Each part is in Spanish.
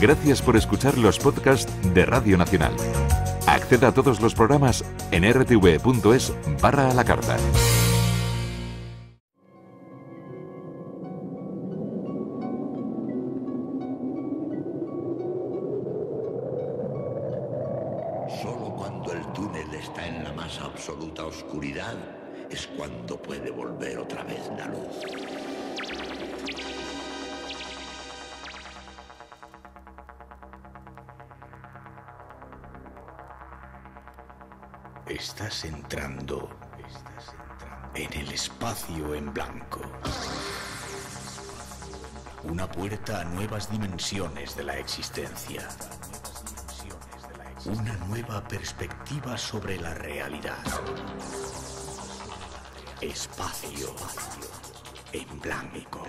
Gracias por escuchar los podcasts de Radio Nacional. Acceda a todos los programas en rtv.es barra a la carta. de la existencia. Una nueva perspectiva sobre la realidad. Espacio en blanco.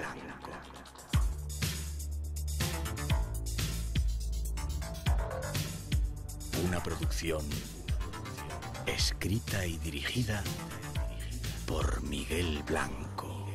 Una producción escrita y dirigida por Miguel Blanco.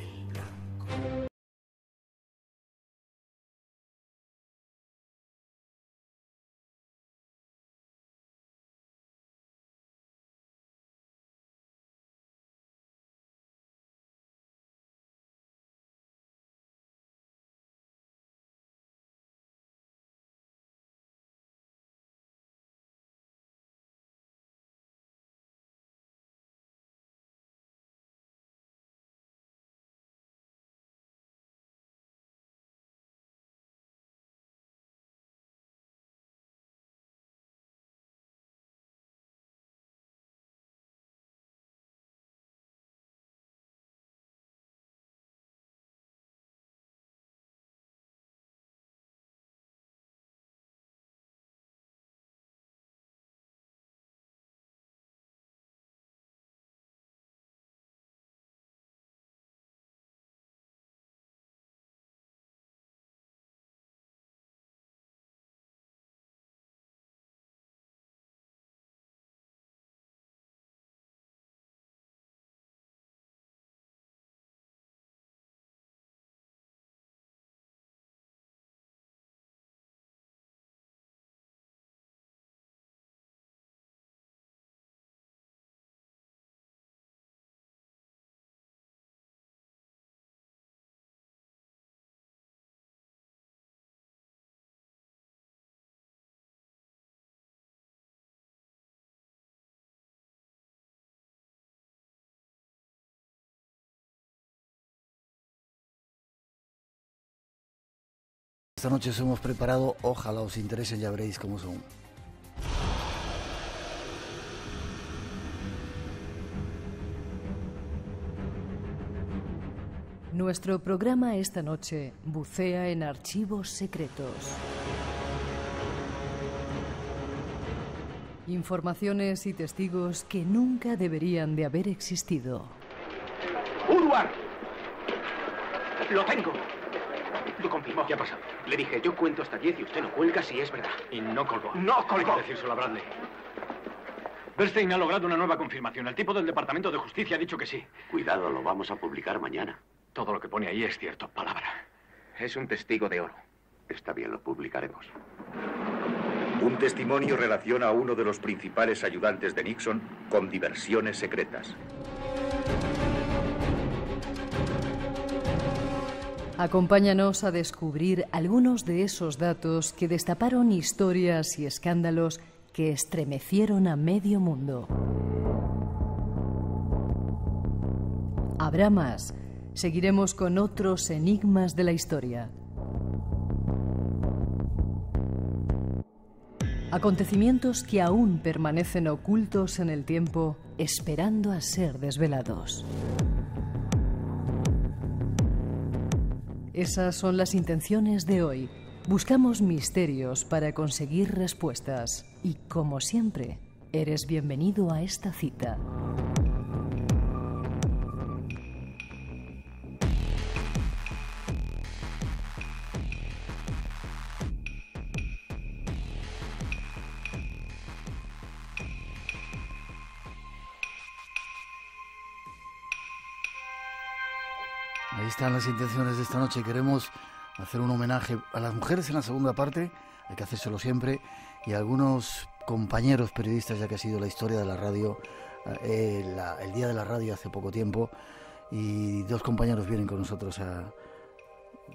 Esta noche os hemos preparado, ojalá os interese, ya veréis cómo son. Nuestro programa esta noche bucea en archivos secretos. Informaciones y testigos que nunca deberían de haber existido. ¡Uruar! ¡Lo tengo! ¿Qué ha pasado? Le dije, yo cuento hasta 10 y usted no cuelga si es verdad. Y no colgó. ¡No colgó! Decírselo a Bradley. Bernstein ha logrado una nueva confirmación. El tipo del Departamento de Justicia ha dicho que sí. Cuidado, lo vamos a publicar mañana. Todo lo que pone ahí es cierto, palabra. Es un testigo de oro. Está bien, lo publicaremos. Un testimonio relaciona a uno de los principales ayudantes de Nixon con diversiones secretas. Acompáñanos a descubrir algunos de esos datos que destaparon historias y escándalos que estremecieron a medio mundo. Habrá más. Seguiremos con otros enigmas de la historia. Acontecimientos que aún permanecen ocultos en el tiempo, esperando a ser desvelados. Esas son las intenciones de hoy. Buscamos misterios para conseguir respuestas. Y como siempre, eres bienvenido a esta cita. están las intenciones de esta noche. Queremos hacer un homenaje a las mujeres en la segunda parte, hay que hacérselo siempre, y a algunos compañeros periodistas, ya que ha sido la historia de la radio, eh, eh, el día de la radio hace poco tiempo, y dos compañeros vienen con nosotros a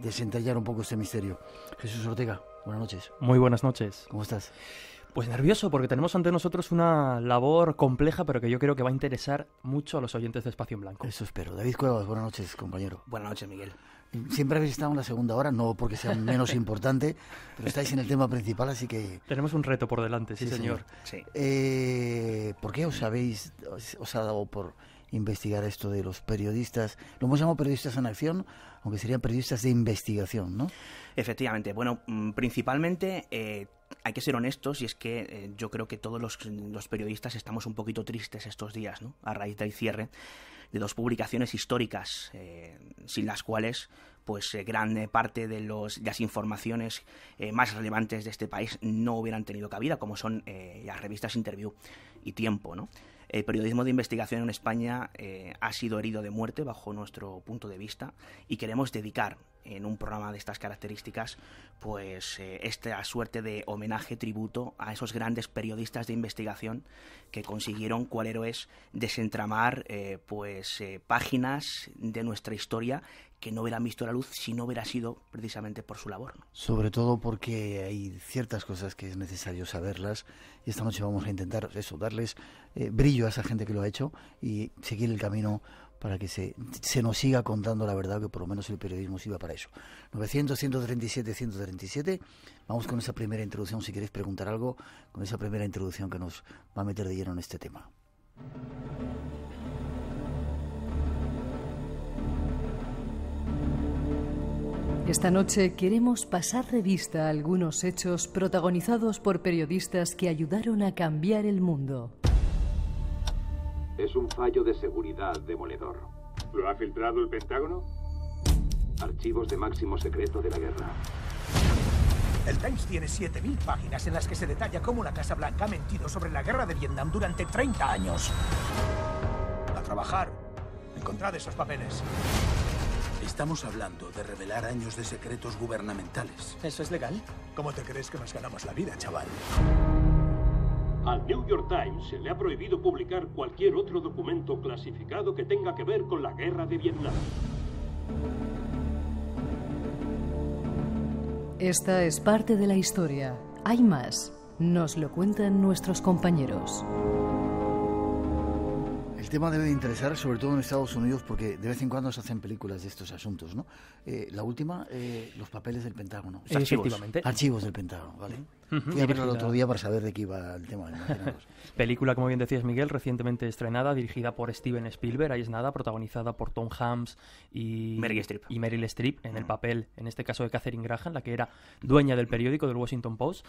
desentallar un poco este misterio. Jesús Ortega, buenas noches. Muy buenas noches. ¿Cómo estás? Pues nervioso, porque tenemos ante nosotros una labor compleja, pero que yo creo que va a interesar mucho a los oyentes de Espacio en Blanco. Eso espero. David Cuevas, buenas noches, compañero. Buenas noches, Miguel. Siempre habéis estado en la segunda hora, no porque sea menos importante, pero estáis en el tema principal, así que... Tenemos un reto por delante, sí, señor. Sí. Eh, ¿Por qué os habéis, os ha dado por investigar esto de los periodistas? ¿Lo hemos llamado periodistas en acción aunque serían periodistas de investigación, ¿no? Efectivamente. Bueno, mm, principalmente eh, hay que ser honestos y es que eh, yo creo que todos los, periodistas estamos un poquito tristes estos días, ¿no? A raíz del cierre de dos publicaciones históricas, eh, sin las cuales, pues, gran parte de, las informaciones más relevantes de este país no hubieran tenido cabida, como son las revistas Interview y Tiempo, ¿no? El periodismo de investigación en España eh, ha sido herido de muerte bajo nuestro punto de vista y queremos dedicar en un programa de estas características pues eh, esta suerte de homenaje tributo a esos grandes periodistas de investigación que consiguieron cual héroes desentramar eh, pues páginas de nuestra historia que no hubiera visto la luz si no hubiera sido precisamente por su labor. Sobre todo porque hay ciertas cosas que es necesario saberlas y esta noche vamos a intentar eso, darles eh, brillo a esa gente que lo ha hecho y seguir el camino para que se, se nos siga contando la verdad, que por lo menos el periodismo sirva para eso. 900, 137, 137. Vamos con esa primera introducción, si queréis preguntar algo, con esa primera introducción que nos va a meter de lleno en este tema. Esta noche queremos pasar revista a algunos hechos protagonizados por periodistas que ayudaron a cambiar el mundo. Es un fallo de seguridad demoledor. ¿Lo ha filtrado el Pentágono? Archivos de máximo secreto de la guerra. El Times tiene 7.000 páginas en las que se detalla cómo la Casa Blanca ha mentido sobre la guerra de Vietnam durante 30 años. A trabajar. Encontrad esos papeles. Estamos hablando de revelar años de secretos gubernamentales. ¿Eso es legal? ¿Cómo te crees que nos ganamos la vida, chaval? Al New York Times se le ha prohibido publicar cualquier otro documento clasificado que tenga que ver con la guerra de Vietnam. Esta es parte de la historia. Hay más. Nos lo cuentan nuestros compañeros. El tema debe de interesar, sobre todo en Estados Unidos, porque de vez en cuando se hacen películas de estos asuntos, ¿no? Eh, la última, eh, los papeles del Pentágono. Archivos. Archivos del Pentágono, ¿vale? Fui a verlo el otro día para saber de qué iba el tema. Película, como bien decías Miguel, recientemente estrenada, dirigida por Steven Spielberg, ahí es nada, protagonizada por Tom Hams y Meryl Streep, y Meryl Streep en el mm. papel, en este caso de Catherine Graham, la que era dueña del periódico del Washington Post.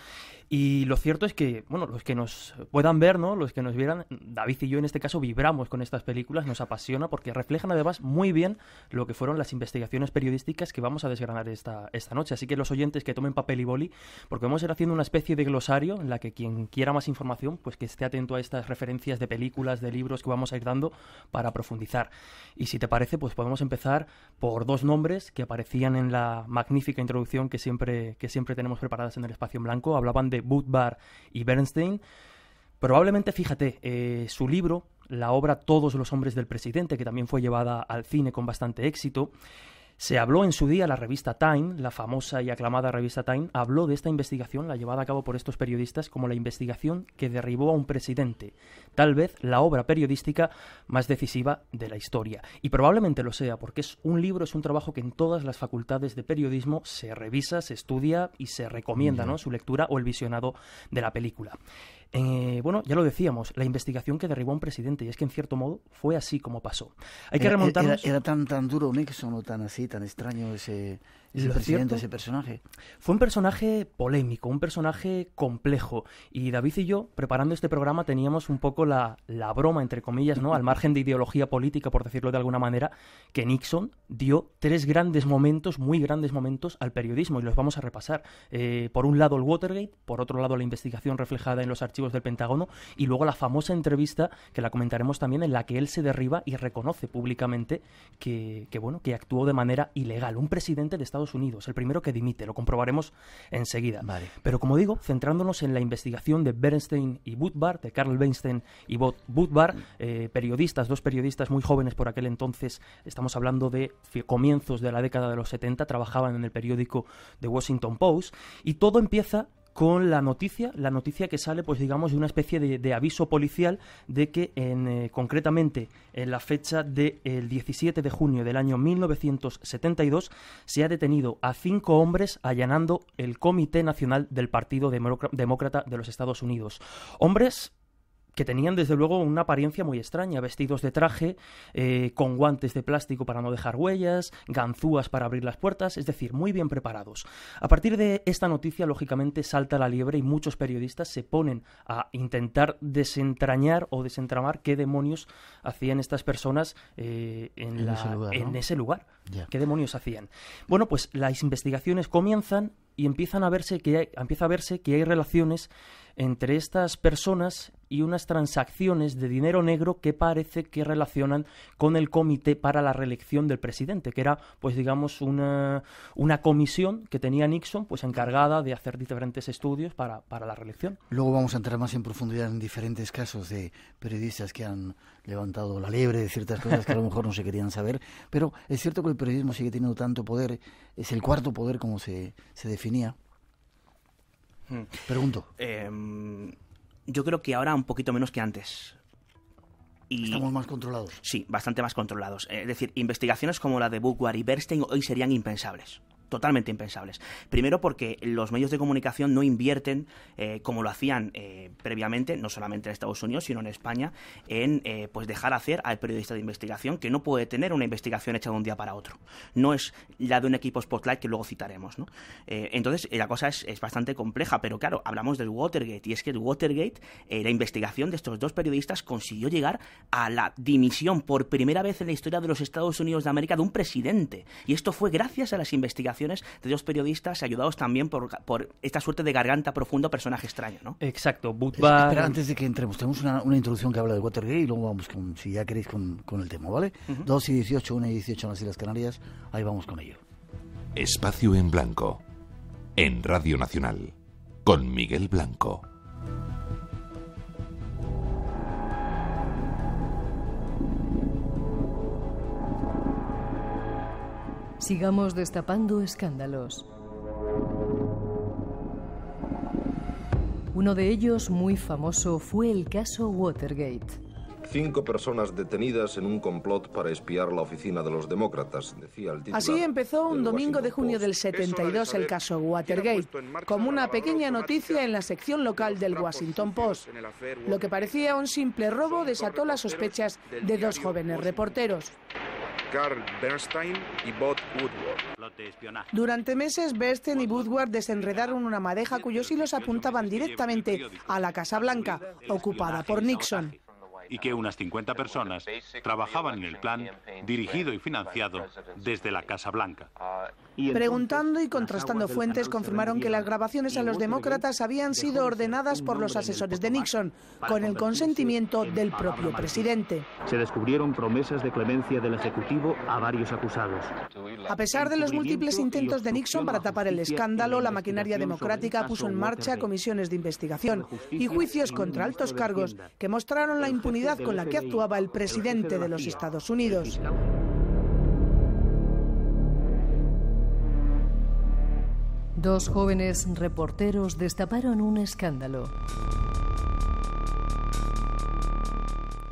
Y lo cierto es que, bueno, los que nos puedan ver, ¿no? Los que nos vieran, David y yo en este caso vibramos con estas películas, nos apasiona porque reflejan además muy bien lo que fueron las investigaciones periodísticas que vamos a desgranar esta, esta noche. Así que los oyentes que tomen papel y boli, porque vamos a ir haciendo unas especie de glosario en la que quien quiera más información, pues que esté atento a estas referencias de películas, de libros que vamos a ir dando para profundizar. Y si te parece, pues podemos empezar por dos nombres que aparecían en la magnífica introducción que siempre, que siempre tenemos preparadas en el espacio en blanco. Hablaban de Barr y Bernstein. Probablemente, fíjate, eh, su libro, la obra Todos los hombres del presidente, que también fue llevada al cine con bastante éxito, se habló en su día, la revista Time, la famosa y aclamada revista Time, habló de esta investigación, la llevada a cabo por estos periodistas, como la investigación que derribó a un presidente, tal vez la obra periodística más decisiva de la historia. Y probablemente lo sea, porque es un libro, es un trabajo que en todas las facultades de periodismo se revisa, se estudia y se recomienda ¿no? su lectura o el visionado de la película. Eh, bueno, ya lo decíamos, la investigación que derribó a un presidente, y es que en cierto modo fue así como pasó. Hay que remontarnos... Era, tan, tan duro Nixon o tan así, tan extraño ese ese ese personaje. Fue un personaje polémico, un personaje complejo. Y David y yo, preparando este programa, teníamos un poco la, broma, entre comillas, ¿no? Al margen de ideología política, por decirlo de alguna manera, que Nixon dio tres grandes momentos, muy grandes momentos, al periodismo, y los vamos a repasar. Eh, por un lado el Watergate, por otro lado la investigación reflejada en los archivos del Pentágono, y luego la famosa entrevista, que la comentaremos también, en la que él se derriba y reconoce públicamente que, bueno, que actuó de manera ilegal. Un presidente de Estados Unidos, el primero que dimite, lo comprobaremos enseguida. Pero como digo, centrándonos en la investigación de Bernstein y Butbar de Carl Bernstein y Budbart. Mm. Eh, periodistas, dos periodistas muy jóvenes por aquel entonces, estamos hablando de comienzos de la década de los 70, trabajaban en el periódico The Washington Post, y todo empieza con la noticia, la noticia que sale, pues digamos, de una especie de, aviso policial de que en, eh, concretamente en la fecha del 17 de junio del año 1972 se ha detenido a cinco hombres allanando el Comité Nacional del Partido Demócrata de los Estados Unidos. Hombres que tenían desde luego una apariencia muy extraña, vestidos de traje, eh, con guantes de plástico para no dejar huellas, ganzúas para abrir las puertas, es decir, muy bien preparados. A partir de esta noticia, lógicamente, salta la liebre y muchos periodistas se ponen a intentar desentrañar o desentramar qué demonios hacían estas personas eh, en, ese lugar, ¿Qué demonios hacían? Bueno, pues las investigaciones comienzan y empiezan a verse que empieza a verse que hay relaciones entre estas personas y unas transacciones de dinero negro que parece que relacionan con el comité para la reelección del presidente, que era, pues digamos, una, comisión que tenía Nixon pues encargada de hacer diferentes estudios para, para la reelección. Luego vamos a entrar más en profundidad en diferentes casos de periodistas que han levantado la liebre de ciertas cosas que a lo mejor no se querían saber, pero es cierto que el periodismo sigue teniendo tanto poder, es el cuarto poder como se, se definía. Hmm. Pregunto. Em, yo creo que ahora un poquito menos que antes. Y, Estamos más controlados. Sí, bastante más controlados. Eh, es decir, investigaciones como la de Bukwar y Bernstein hoy serían impensables totalmente impensables. Primero porque los medios de comunicación no invierten eh, como lo hacían eh, previamente, no solamente en Estados Unidos, sino en España, en eh, pues dejar hacer al periodista de investigación que no puede tener una investigación hecha de un día para otro. No es la de un equipo Spotlight que luego citaremos. ¿no? entonces la cosa es, es, bastante compleja, pero claro, hablamos del Watergate y es que el Watergate, la investigación de estos dos periodistas consiguió llegar a la dimisión por primera vez en la historia de los Estados Unidos de América de un presidente. Y esto fue gracias a las investigaciones de dos periodistas ayudados también por, esta suerte de garganta profundo personaje extraño, ¿no? Exacto. Espera, antes de que entremos, tenemos una, introducción que habla de Watergate y luego vamos, con, si ya queréis, con, el tema, ¿vale? 2 y 18, 1 y 18 en las Islas Canarias, ahí vamos con ello. Espacio en Blanco, en Radio Nacional, con Miguel Blanco. Sigamos destapando escándalos. Uno de ellos, muy famoso, fue el caso Watergate. Cinco personas detenidas en un complot para espiar la oficina de los demócratas, Así empezó un domingo de junio del 72 el caso Watergate, como una pequeña noticia en la sección local del Washington Post. Lo que parecía un simple robo desató las sospechas de dos jóvenes reporteros. Carl Bernstein y Bob Woodward. Durante meses, Bernstein y Woodward desenredaron una madeja cuyos hilos apuntaban directamente a la Casa Blanca, ocupada por Nixon y que unas 50 personas trabajaban en el plan dirigido y financiado desde la Casa Blanca. Preguntando y contrastando fuentes confirmaron que las grabaciones a los demócratas habían sido ordenadas por los asesores de Nixon, con el consentimiento del propio presidente. Se descubrieron promesas de clemencia del Ejecutivo a varios acusados. A pesar de los múltiples intentos de Nixon para tapar el escándalo, la maquinaria democrática puso en marcha comisiones de investigación y juicios contra altos cargos que mostraron la impunidad con la que actuaba el presidente de los Estados Unidos. Dos jóvenes reporteros destaparon un escándalo.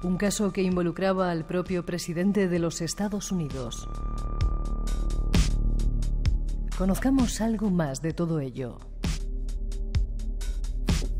Un caso que involucraba al propio presidente de los Estados Unidos. Conozcamos algo más de todo ello.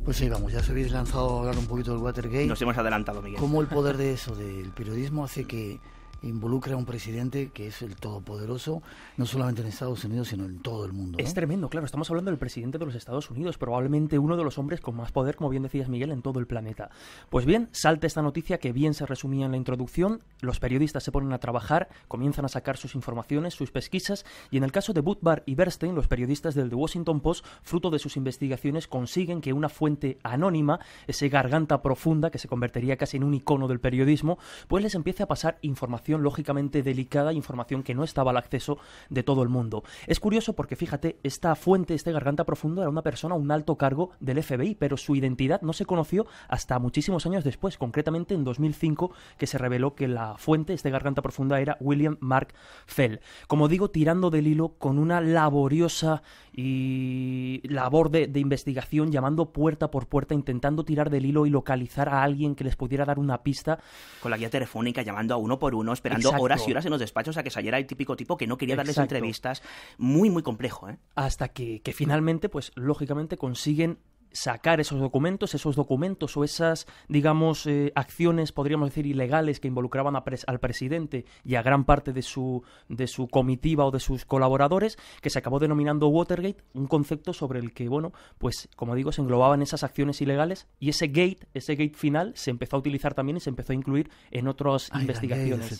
Pues sí, vamos, ya os habéis lanzado a hablar un poquito del Watergate. Nos hemos adelantado, Miguel. ¿Cómo el poder de eso, del periodismo, hace que involucra a un presidente que es el todopoderoso, no solamente en Estados Unidos, sino en todo el mundo. Es tremendo, claro, estamos hablando del presidente de los Estados Unidos, probablemente uno de los hombres con más poder, como bien decías Miguel, en todo el planeta. Pues bien, salta esta noticia que bien se resumía en la introducción, los periodistas se ponen a trabajar, comienzan a sacar sus informaciones, sus pesquisas, y en el caso de Butbar y Bernstein, los periodistas del The Washington Post, fruto de sus investigaciones, consiguen que una fuente anónima, ese garganta profunda que se convertiría casi en un icono del periodismo, pues les empiece a pasar información lógicamente delicada, información que no estaba al acceso de todo el mundo. Es curioso porque, fíjate, esta fuente, este garganta profundo, era una persona, un alto cargo del FBI, pero su identidad no se conoció hasta muchísimos años después, concretamente en 2005, que se reveló que la fuente, este garganta profunda, era William Mark Fell. Como digo, tirando del hilo con una laboriosa y labor de investigación, llamando puerta por puerta, intentando tirar del hilo y localizar a alguien que les pudiera dar una pista. Con la guía telefónica, llamando a uno por uno, esperando horas y horas en los despachos a que saliera el típico tipo que no quería darles entrevistas. Muy, muy complejo. ¿eh? Hasta que, que finalmente, pues lógicamente consiguen sacar esos documentos, esos documentos o esas, digamos, eh, acciones, podríamos decir, ilegales que involucraban al presidente y a gran parte de su, de su comitiva o de sus colaboradores, que se acabó denominando Watergate, un concepto sobre el que, bueno, pues como digo, se englobaban esas acciones ilegales y ese gate, ese gate final, se empezó a utilizar también y se empezó a incluir en otras investigaciones.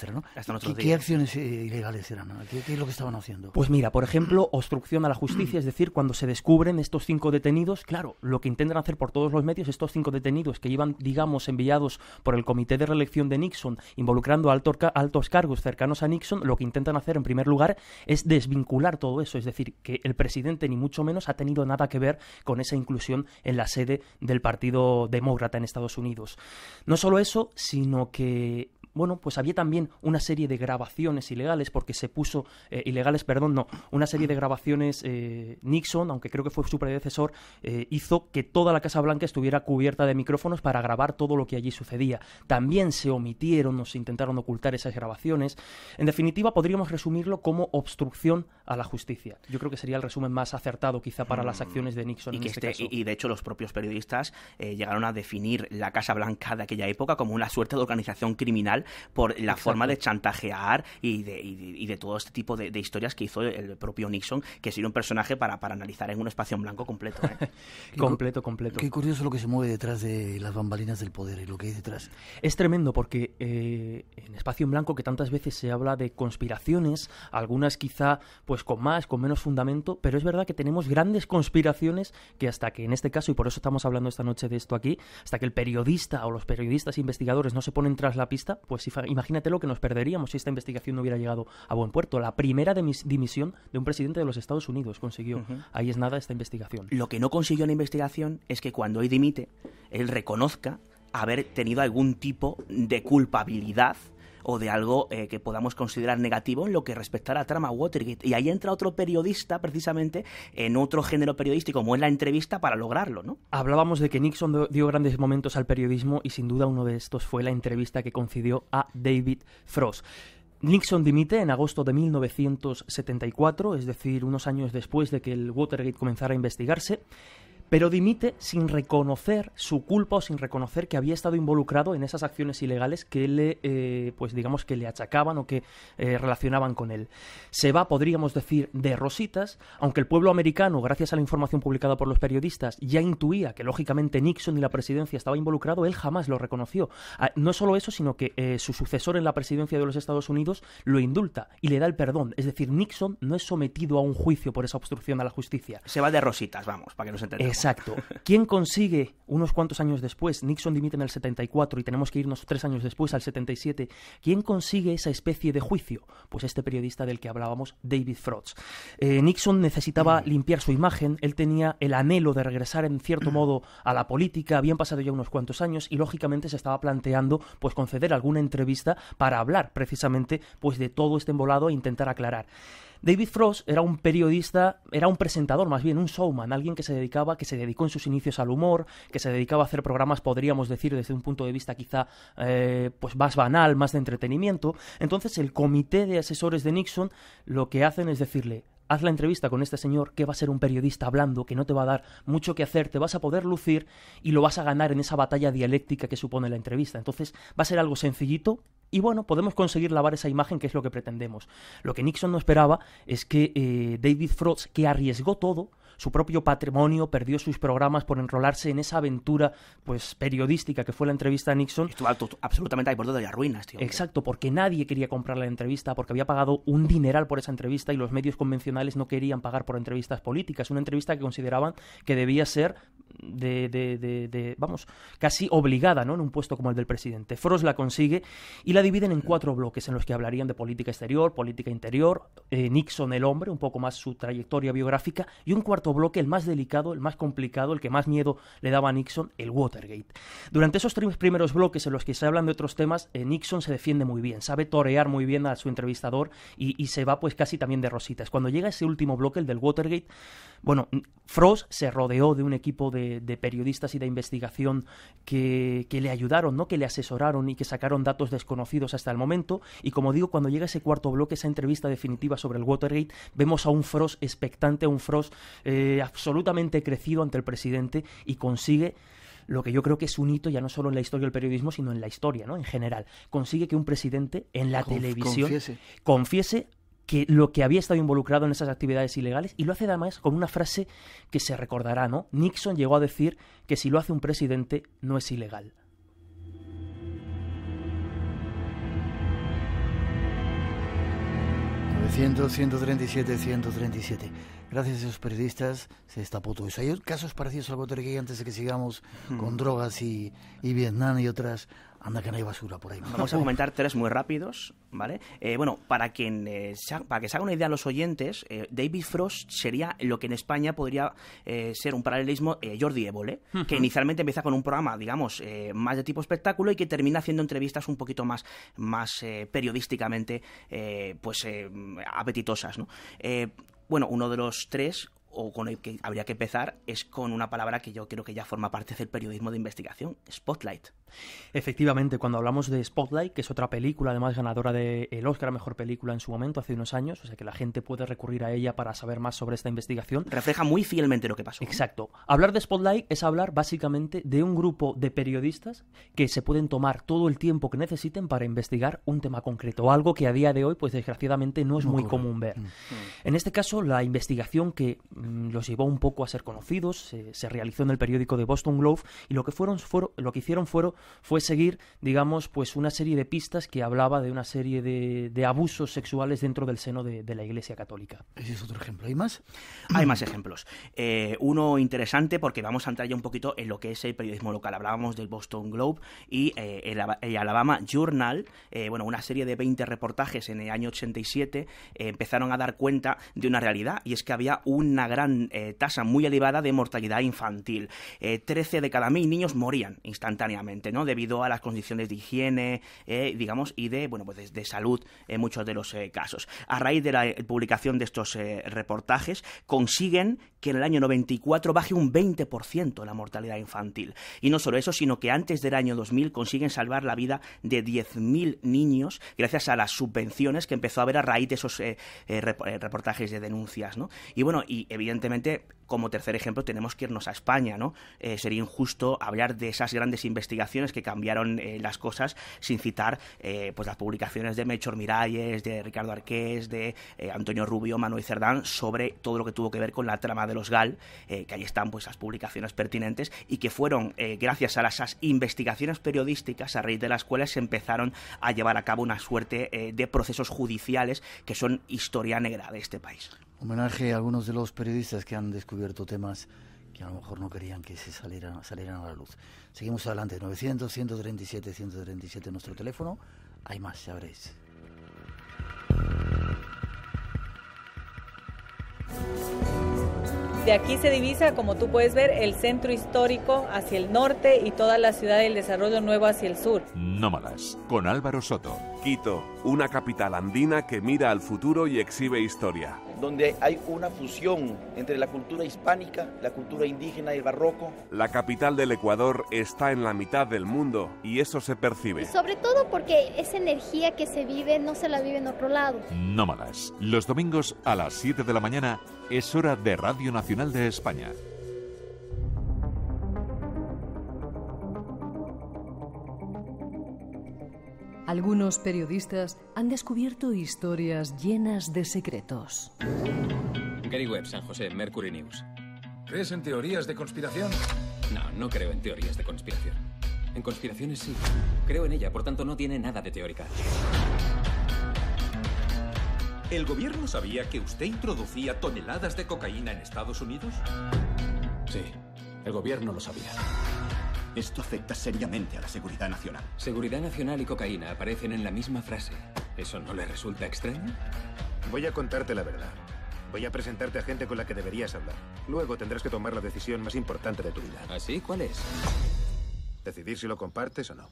¿Qué, acciones eh, ilegales eran? ¿Qué, es lo que estaban haciendo? Pues mira, por ejemplo, obstrucción a la justicia, es decir, cuando se descubren estos cinco detenidos, claro, lo lo que intentan hacer por todos los medios estos cinco detenidos que iban, digamos, enviados por el comité de reelección de Nixon, involucrando a altos cargos cercanos a Nixon, lo que intentan hacer en primer lugar es desvincular todo eso, es decir, que el presidente ni mucho menos ha tenido nada que ver con esa inclusión en la sede del Partido Demócrata en Estados Unidos. No solo eso, sino que bueno, pues había también una serie de grabaciones ilegales, porque se puso, eh, ilegales, perdón, no, una serie de grabaciones eh, Nixon, aunque creo que fue su predecesor, eh, hizo que toda la Casa Blanca estuviera cubierta de micrófonos para grabar todo lo que allí sucedía. También se omitieron, se intentaron ocultar esas grabaciones. En definitiva, podríamos resumirlo como obstrucción a la justicia. Yo creo que sería el resumen más acertado quizá para las acciones de Nixon. Y, en este este, y de hecho los propios periodistas llegaron a definir la Casa Blanca de aquella época como una suerte de organización criminal por la forma de chantajear y de, todo este tipo de, historias que hizo el propio Nixon, que sería un personaje para, analizar en un espacio en blanco completo. ¿eh? completo, completo. Qué curioso lo que se mueve detrás de las bambalinas del poder y lo que hay detrás. Es tremendo porque eh, en espacio en blanco que tantas veces se habla de conspiraciones, algunas quizá pues con más, con menos fundamento, pero es verdad que tenemos grandes conspiraciones que hasta que en este caso, y por eso estamos hablando esta noche de esto aquí, hasta que el periodista o los periodistas investigadores no se ponen tras la pista, pues imagínate lo que nos perderíamos si esta investigación no hubiera llegado a buen puerto. La primera dimisión de un presidente de los Estados Unidos consiguió. Ahí es nada esta investigación. Lo que no consiguió la investigación es que cuando hoy dimite, él reconozca haber tenido algún tipo de culpabilidad o de algo eh, que podamos considerar negativo en lo que respecta a la trama Watergate. Y ahí entra otro periodista, precisamente, en otro género periodístico, como es la entrevista, para lograrlo, ¿no? Hablábamos de que Nixon dio grandes momentos al periodismo y sin duda uno de estos fue la entrevista que concedió a David Frost. Nixon dimite en agosto de 1974, es decir, unos años después de que el Watergate comenzara a investigarse pero dimite sin reconocer su culpa o sin reconocer que había estado involucrado en esas acciones ilegales que le, eh, pues digamos que le achacaban o que eh, relacionaban con él. Se va, podríamos decir, de rositas, aunque el pueblo americano, gracias a la información publicada por los periodistas, ya intuía que lógicamente Nixon y la presidencia estaba involucrado, él jamás lo reconoció. Ah, no solo eso, sino que eh, su sucesor en la presidencia de los Estados Unidos lo indulta y le da el perdón. Es decir, Nixon no es sometido a un juicio por esa obstrucción a la justicia. Se va de rositas, vamos, para que nos entendamos. Exacto. ¿Quién consigue unos cuantos años después? Nixon dimite en el 74 y tenemos que irnos tres años después, al 77. ¿Quién consigue esa especie de juicio? Pues este periodista del que hablábamos, David Frost. Eh, Nixon necesitaba mm. limpiar su imagen, él tenía el anhelo de regresar en cierto mm. modo a la política, habían pasado ya unos cuantos años y lógicamente se estaba planteando pues conceder alguna entrevista para hablar precisamente pues de todo este embolado e intentar aclarar. David Frost era un periodista, era un presentador más bien, un showman, alguien que se dedicaba, que se dedicó en sus inicios al humor, que se dedicaba a hacer programas, podríamos decir, desde un punto de vista quizá eh, pues más banal, más de entretenimiento. Entonces el comité de asesores de Nixon lo que hacen es decirle, haz la entrevista con este señor que va a ser un periodista hablando, que no te va a dar mucho que hacer, te vas a poder lucir y lo vas a ganar en esa batalla dialéctica que supone la entrevista. Entonces va a ser algo sencillito, y bueno, podemos conseguir lavar esa imagen que es lo que pretendemos. Lo que Nixon no esperaba es que eh, David Frost, que arriesgó todo, su propio patrimonio, perdió sus programas por enrolarse en esa aventura pues periodística que fue la entrevista a Nixon. Estuvo absolutamente ahí por de las ruinas, Exacto, porque nadie quería comprar la entrevista, porque había pagado un dineral por esa entrevista y los medios convencionales no querían pagar por entrevistas políticas. Una entrevista que consideraban que debía ser de, de, de, vamos, casi obligada, ¿no? En un puesto como el del presidente. Frost la consigue y la dividen en cuatro bloques en los que hablarían de política exterior, política interior, eh, Nixon el hombre, un poco más su trayectoria biográfica, y un cuarto bloque, el más delicado, el más complicado, el que más miedo le daba a Nixon, el Watergate. Durante esos tres primeros bloques en los que se hablan de otros temas, eh, Nixon se defiende muy bien, sabe torear muy bien a su entrevistador y, se va pues casi también de rositas. Cuando llega ese último bloque, el del Watergate, bueno, Frost se rodeó de un equipo de, periodistas y de investigación que, le ayudaron, ¿no? que le asesoraron y que sacaron datos desconocidos hasta el momento. Y como digo, cuando llega ese cuarto bloque, esa entrevista definitiva sobre el Watergate, vemos a un Frost expectante, a un Frost eh, eh, absolutamente crecido ante el presidente y consigue lo que yo creo que es un hito ya no solo en la historia del periodismo, sino en la historia, ¿no? En general. Consigue que un presidente en la televisión confiese. que lo que había estado involucrado en esas actividades ilegales y lo hace además con una frase que se recordará, ¿no? Nixon llegó a decir que si lo hace un presidente no es ilegal. 900 137, 137 gracias a esos periodistas se destapó todo eso. Hay casos parecidos al Botergay antes de que sigamos con drogas y, Vietnam y otras. Anda que no hay basura por ahí. Vamos a comentar tres muy rápidos, ¿vale? Eh, bueno, para, quien, eh, para que se haga una idea a los oyentes, eh, David Frost sería lo que en España podría ser un paralelismo Jordi Évole, que inicialmente empieza con un programa, digamos, más de tipo espectáculo y que termina haciendo entrevistas un poquito más, más periodísticamente, pues, apetitosas, ¿no? bueno, uno de los tres o con el que habría que empezar es con una palabra que yo creo que ya forma parte del periodismo de investigación, Spotlight. Efectivamente, cuando hablamos de Spotlight, que es otra película además ganadora del Oscar a Mejor Película en su momento, hace unos años, o sea que la gente puede recurrir a ella para saber más sobre esta investigación. Refleja muy fielmente lo que pasó. Exacto. Hablar de Spotlight es hablar básicamente de un grupo de periodistas que se pueden tomar todo el tiempo que necesiten para investigar un tema concreto, algo que a día de hoy, pues desgraciadamente no es muy, común ver. Mm. En este caso, la investigación que Mm, los llevó un poco a ser conocidos, se, realizó en el periódico de Boston Globe y lo que, fueron, lo que hicieron fueron, fue seguir, digamos, pues una serie de pistas que hablaba de una serie de, abusos sexuales dentro del seno de, la Iglesia Católica. Ese es otro ejemplo. ¿Hay más? Hay más ejemplos. Eh, uno interesante porque vamos a entrar ya un poquito en lo que es el periodismo local. Hablábamos del Boston Globe y eh, el, Alabama Journal, eh, bueno, una serie de 20 reportajes en el año 87 empezaron a dar cuenta de una realidad y es que había una gran eh, tasa muy elevada de mortalidad infantil. Eh, trece de cada mil niños morían instantáneamente, ¿no? Debido a las condiciones de higiene, eh, digamos, y de, bueno, pues de, salud en muchos de los casos. A raíz de la publicación de estos reportajes, consiguen que en el año 94 baje un 20% la mortalidad infantil. Y no solo eso, sino que antes del año 2000 consiguen salvar la vida de 10.000 niños gracias a las subvenciones que empezó a haber a raíz de esos reportajes de denuncias. ¿no? Y bueno, y evidentemente, como tercer ejemplo, tenemos que irnos a España, ¿no? Eh, sería injusto hablar de esas grandes investigaciones que cambiaron eh, las cosas sin citar eh, pues las publicaciones de Mechor Miralles, de Ricardo Arqués, de Antonio Rubio, Manuel Cerdán, sobre todo lo que tuvo que ver con la trama de los GAL, que ahí están pues las publicaciones pertinentes y que fueron, gracias a esas investigaciones periodísticas, a raíz de las cuales se empezaron a llevar a cabo una suerte de procesos judiciales que son historia negra de este país homenaje a algunos de los periodistas que han descubierto temas que a lo mejor no querían que se salieran, salieran a la luz. Seguimos adelante, 900, 137, 137 nuestro teléfono. Hay más, ya veréis. De aquí se divisa, como tú puedes ver, el centro histórico hacia el norte y toda la ciudad del desarrollo nuevo hacia el sur. Nómadas, con Álvaro Soto. Quito, una capital andina que mira al futuro y exhibe historia donde hay una fusión entre la cultura hispánica, la cultura indígena y el barroco. La capital del Ecuador está en la mitad del mundo y eso se percibe. sobre todo porque esa energía que se vive no se la vive en otro lado. Nómadas, los domingos a las 7 de la mañana es hora de Radio Nacional de España. Algunos periodistas han descubierto historias llenas de secretos. Gary Webb, San José, Mercury News. ¿Crees en teorías de conspiración? No, no creo en teorías de conspiración. En conspiraciones sí. Creo en ella, por tanto no tiene nada de teórica. ¿El gobierno sabía que usted introducía toneladas de cocaína en Estados Unidos? Sí, el gobierno lo sabía. Esto afecta seriamente a la seguridad nacional. Seguridad nacional y cocaína aparecen en la misma frase. ¿Eso no le resulta extraño? Voy a contarte la verdad. Voy a presentarte a gente con la que deberías hablar. Luego tendrás que tomar la decisión más importante de tu vida. ¿Así? ¿Ah, ¿Cuál es? Decidir si lo compartes o no.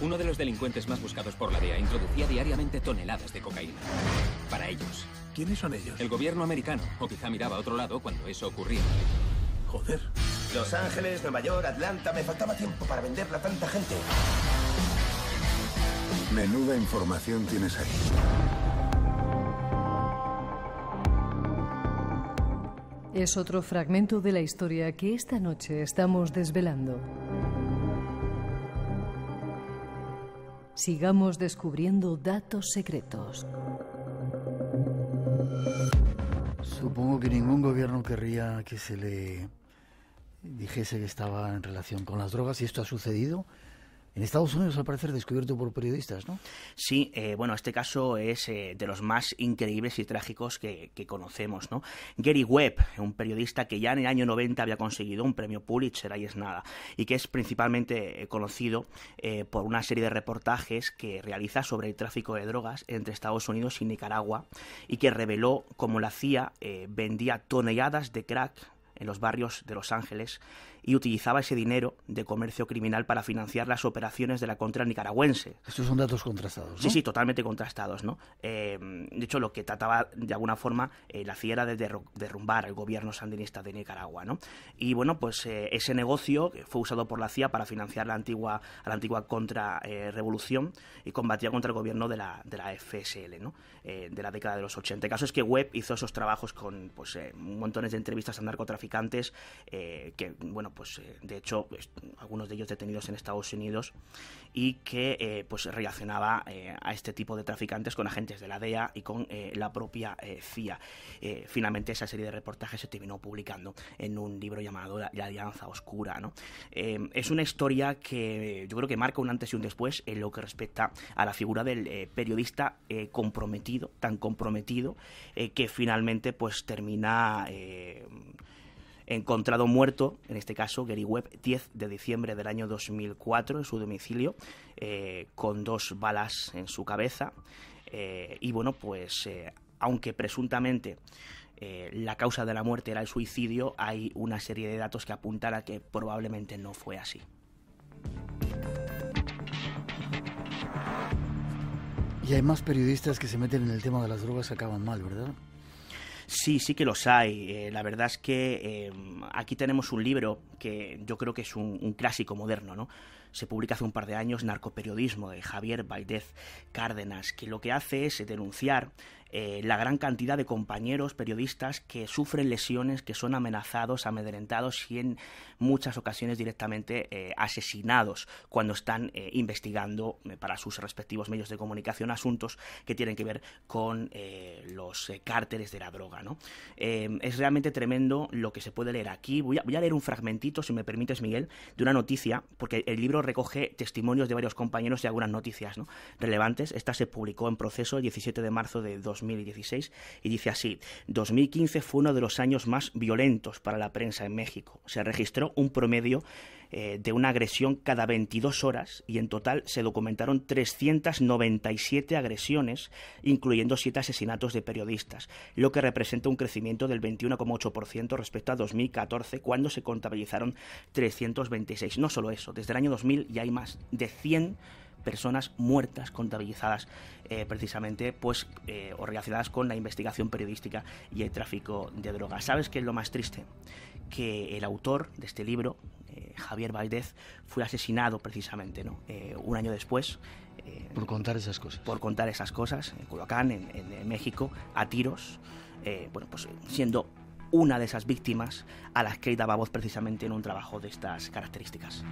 Uno de los delincuentes más buscados por la DEA introducía diariamente toneladas de cocaína. Para ellos. ¿Quiénes son ellos? El gobierno americano. O quizá miraba a otro lado cuando eso ocurría. Joder. Los Ángeles, Nueva York, Atlanta. Me faltaba tiempo para venderla a tanta gente. Menuda información tienes ahí. Es otro fragmento de la historia que esta noche estamos desvelando. Sigamos descubriendo datos secretos. Supongo que ningún gobierno querría que se le dijese que estaba en relación con las drogas y esto ha sucedido. En Estados Unidos, al parecer, descubierto por periodistas, ¿no? Sí, eh, bueno, este caso es eh, de los más increíbles y trágicos que, conocemos, ¿no? Gary Webb, un periodista que ya en el año 90 había conseguido un premio Pulitzer, ahí es nada, y que es principalmente eh, conocido por una serie de reportajes que realiza sobre el tráfico de drogas entre Estados Unidos y Nicaragua, y que reveló cómo la CIA vendía toneladas de crack en los barrios de Los Ángeles y utilizaba ese dinero de comercio criminal para financiar las operaciones de la contra nicaragüense. Estos son datos contrastados. Sí, sí, totalmente contrastados. ¿no? Em, de hecho, lo que trataba de alguna forma eh, la CIA era de derrumbar al gobierno sandinista de Nicaragua. ¿no? Y bueno, pues eh, ese negocio fue usado por la CIA para financiar la antigua, la antigua eh, revolución y combatía contra el gobierno de la, FSL ¿no? de la década de los 80. El caso es que Webb hizo esos trabajos con pues, montones de entrevistas a narcotraficantes que, bueno, pues, eh, de hecho, pues, algunos de ellos detenidos en Estados Unidos, y que eh, pues relacionaba eh, a este tipo de traficantes con agentes de la DEA y con la propia CIA. finalmente, esa serie de reportajes se terminó publicando en un libro llamado La, Alianza Oscura. es una historia que yo creo que marca un antes y un después en lo que respecta a la figura del periodista comprometido, tan comprometido, que finalmente pues termina encontrado muerto, en este caso Gary Webb, 10 de diciembre del año 2004 en su domicilio, eh, con dos balas en su cabeza. Eh, y bueno, pues eh, aunque presuntamente la causa de la muerte era el suicidio, hay una serie de datos que apuntan a que probablemente no fue así. Y hay más periodistas que se meten en el tema de las drogas que acaban mal, ¿verdad? Sí, sí que los hay. Eh, la verdad es que eh, aquí tenemos un libro que yo creo que es un, clásico moderno, ¿no? se publica hace un par de años Narcoperiodismo de Javier Valdez Cárdenas, que lo que hace es denunciar eh, la gran cantidad de compañeros periodistas que sufren lesiones, que son amenazados, amedrentados y en muchas ocasiones directamente eh, asesinados cuando están eh, investigando para sus respectivos medios de comunicación asuntos que tienen que ver con los cárteles de la droga. ¿no? es realmente tremendo lo que se puede leer aquí. Voy a, voy a leer un fragmentito, si me permites, Miguel, de una noticia, porque el libro recoge testimonios de varios compañeros y algunas noticias ¿no? relevantes. Esta se publicó en proceso el 17 de marzo de 2016, y dice así, 2015 fue uno de los años más violentos para la prensa en México. Se registró un promedio eh, de una agresión cada 22 horas y en total se documentaron 397 agresiones, incluyendo 7 asesinatos de periodistas, lo que representa un crecimiento del 21,8% respecto a 2014, cuando se contabilizaron 326. No solo eso, desde el año 2000 ya hay más de 100 personas muertas contabilizadas eh, precisamente pues eh, o relacionadas con la investigación periodística y el tráfico de drogas. ¿Sabes qué es lo más triste? Que el autor de este libro, eh, Javier Valdez, fue asesinado precisamente ¿no? un año después. por contar esas cosas. Por contar esas cosas, en Culiacán en, México, a tiros, bueno, pues siendo una de esas víctimas a las que daba voz precisamente en un trabajo de estas características.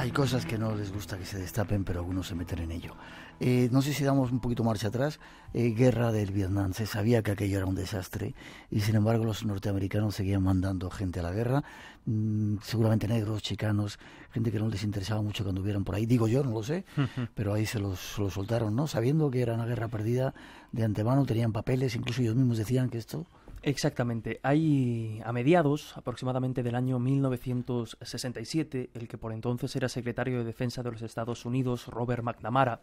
Hay cosas que no les gusta que se destapen, pero algunos se meten en ello. Eh, no sé si damos un poquito marcha atrás. Eh, guerra del Vietnam. Se sabía que aquello era un desastre y sin embargo los norteamericanos seguían mandando gente a la guerra. Mm, seguramente negros, chicanos, gente que no les interesaba mucho cuando hubieran por ahí. Digo yo, no lo sé, pero ahí se se los soltaron, ¿no? Sabiendo que era una guerra perdida de antemano, tenían papeles, incluso ellos mismos decían que esto Exactamente. Hay a mediados aproximadamente del año 1967, el que por entonces era secretario de Defensa de los Estados Unidos, Robert McNamara,